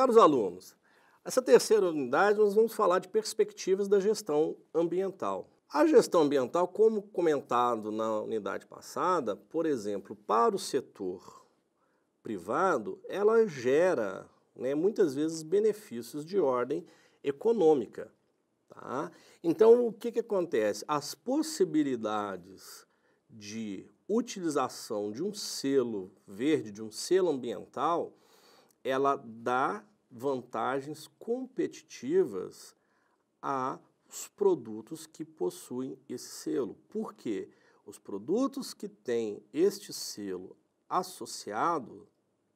Caros alunos, essa terceira unidade nós vamos falar de perspectivas da gestão ambiental. A gestão ambiental, como comentado na unidade passada, por exemplo, para o setor privado, ela gera né, muitas vezes benefícios de ordem econômica. Tá? Então, o que, que acontece? As possibilidades de utilização de um selo verde, de um selo ambiental, ela dá vantagens competitivas aos produtos que possuem esse selo. Por quê? Os produtos que têm este selo associado,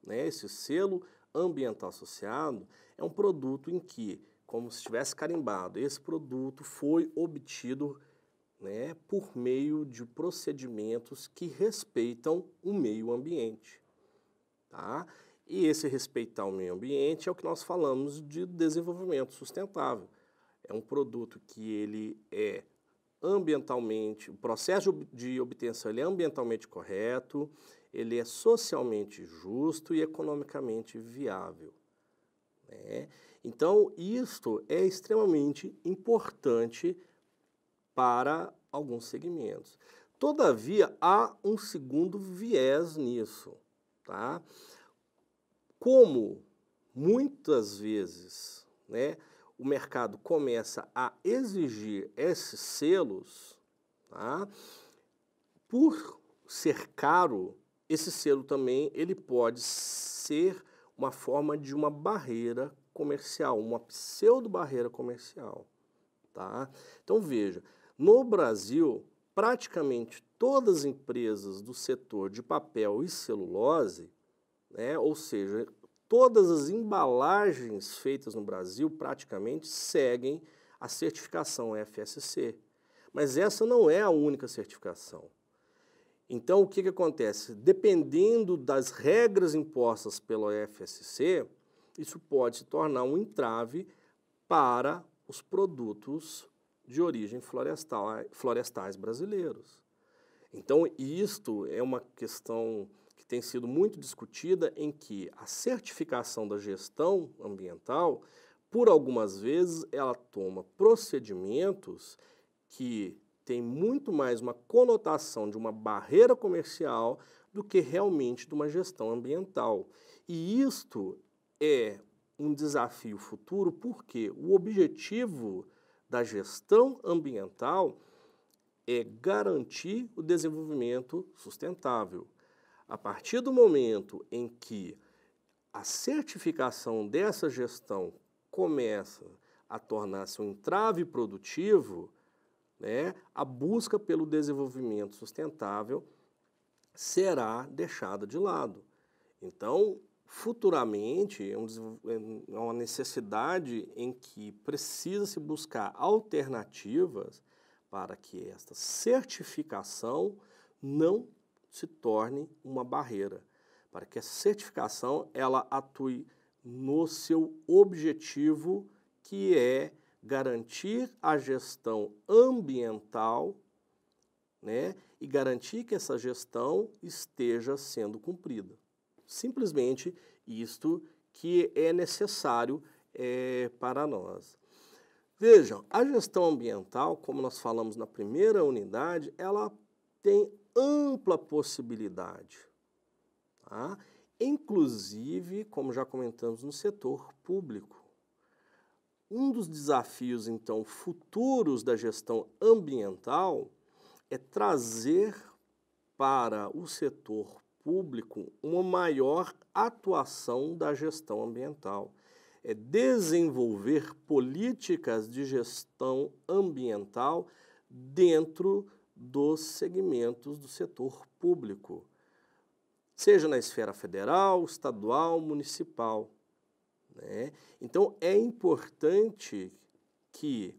né, esse selo ambiental associado, é um produto em que, como se estivesse carimbado, esse produto foi obtido né, por meio de procedimentos que respeitam o meio ambiente. Tá? E esse respeitar o meio ambiente é o que nós falamos de desenvolvimento sustentável. É um produto que ele é ambientalmente, o processo de obtenção ele é ambientalmente correto, ele é socialmente justo e economicamente viável. Né? Então, isto é extremamente importante para alguns segmentos. Todavia, há um segundo viés nisso. Tá? como muitas vezes né, o mercado começa a exigir esses selos, tá? por ser caro, esse selo também ele pode ser uma forma de uma barreira comercial, uma pseudo barreira comercial, tá? Então veja, no Brasil praticamente todas as empresas do setor de papel e celulose né? Ou seja, todas as embalagens feitas no Brasil praticamente seguem a certificação FSC. Mas essa não é a única certificação. Então, o que, que acontece? Dependendo das regras impostas pelo FSC, isso pode se tornar um entrave para os produtos de origem florestal, florestais brasileiros. Então, isto é uma questão que tem sido muito discutida, em que a certificação da gestão ambiental, por algumas vezes, ela toma procedimentos que tem muito mais uma conotação de uma barreira comercial do que realmente de uma gestão ambiental. E isto é um desafio futuro, porque o objetivo da gestão ambiental é garantir o desenvolvimento sustentável. A partir do momento em que a certificação dessa gestão começa a tornar-se um entrave produtivo, né, a busca pelo desenvolvimento sustentável será deixada de lado. Então, futuramente, é, é, é uma necessidade em que precisa se buscar alternativas para que esta certificação não se torne uma barreira, para que a certificação ela atue no seu objetivo, que é garantir a gestão ambiental né, e garantir que essa gestão esteja sendo cumprida. Simplesmente isto que é necessário é, para nós. Vejam, a gestão ambiental, como nós falamos na primeira unidade, ela tem ampla possibilidade, tá? inclusive, como já comentamos, no setor público. Um dos desafios, então, futuros da gestão ambiental é trazer para o setor público uma maior atuação da gestão ambiental. É desenvolver políticas de gestão ambiental dentro dos segmentos do setor público, seja na esfera federal, estadual, municipal. Né? Então, é importante que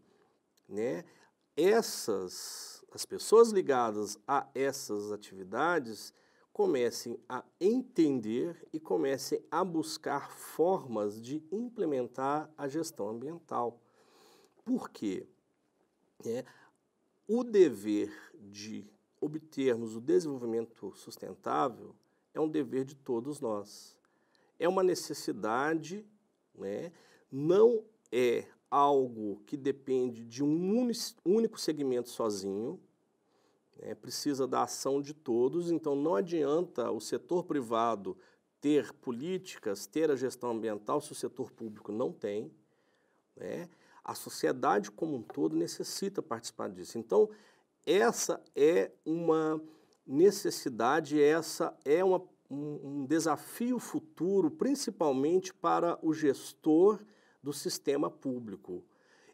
né, essas, as pessoas ligadas a essas atividades comecem a entender e comecem a buscar formas de implementar a gestão ambiental. Por quê? É, o dever de obtermos o desenvolvimento sustentável é um dever de todos nós. É uma necessidade, né? não é algo que depende de um único segmento sozinho, né? precisa da ação de todos, então não adianta o setor privado ter políticas, ter a gestão ambiental se o setor público não tem. Né? A sociedade como um todo necessita participar disso. Então, essa é uma necessidade, essa é uma, um, um desafio futuro, principalmente para o gestor do sistema público.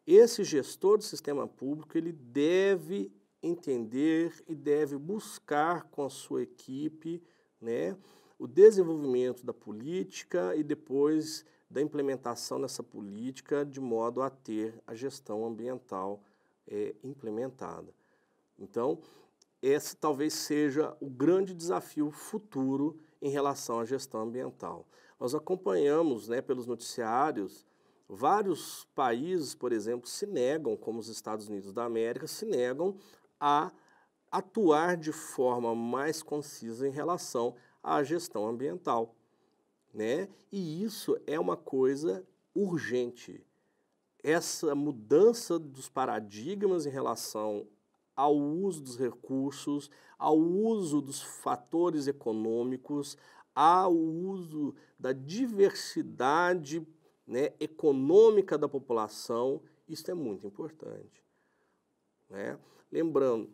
Esse gestor do sistema público, ele deve entender e deve buscar com a sua equipe, né, o desenvolvimento da política e depois da implementação dessa política de modo a ter a gestão ambiental é, implementada. Então, esse talvez seja o grande desafio futuro em relação à gestão ambiental. Nós acompanhamos né, pelos noticiários vários países, por exemplo, se negam, como os Estados Unidos da América, se negam a atuar de forma mais concisa em relação à gestão ambiental né? E isso é uma coisa urgente. Essa mudança dos paradigmas em relação ao uso dos recursos, ao uso dos fatores econômicos, ao uso da diversidade né, econômica da população, isso é muito importante. Né? Lembrando,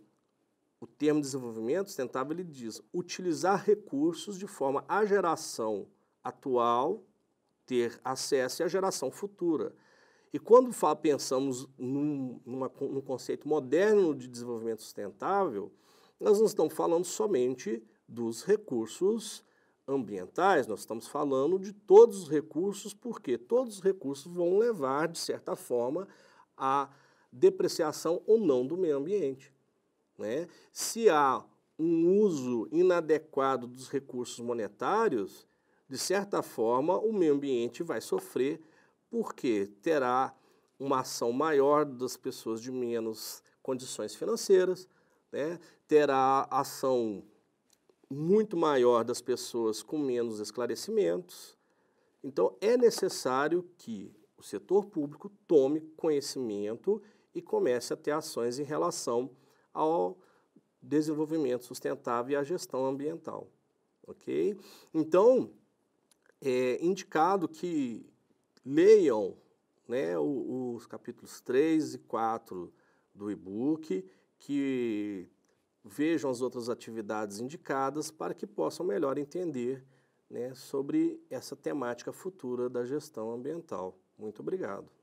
o termo desenvolvimento sustentável ele diz utilizar recursos de forma a geração atual ter acesso à geração futura. E quando fala, pensamos num, numa, num conceito moderno de desenvolvimento sustentável, nós não estamos falando somente dos recursos ambientais, nós estamos falando de todos os recursos, porque todos os recursos vão levar, de certa forma, à depreciação ou não do meio ambiente. Né? Se há um uso inadequado dos recursos monetários, de certa forma, o meio ambiente vai sofrer, porque terá uma ação maior das pessoas de menos condições financeiras, né? terá ação muito maior das pessoas com menos esclarecimentos. Então, é necessário que o setor público tome conhecimento e comece a ter ações em relação ao desenvolvimento sustentável e à gestão ambiental. Ok? Então, é indicado que leiam né, os capítulos 3 e 4 do e-book, que vejam as outras atividades indicadas para que possam melhor entender né, sobre essa temática futura da gestão ambiental. Muito obrigado.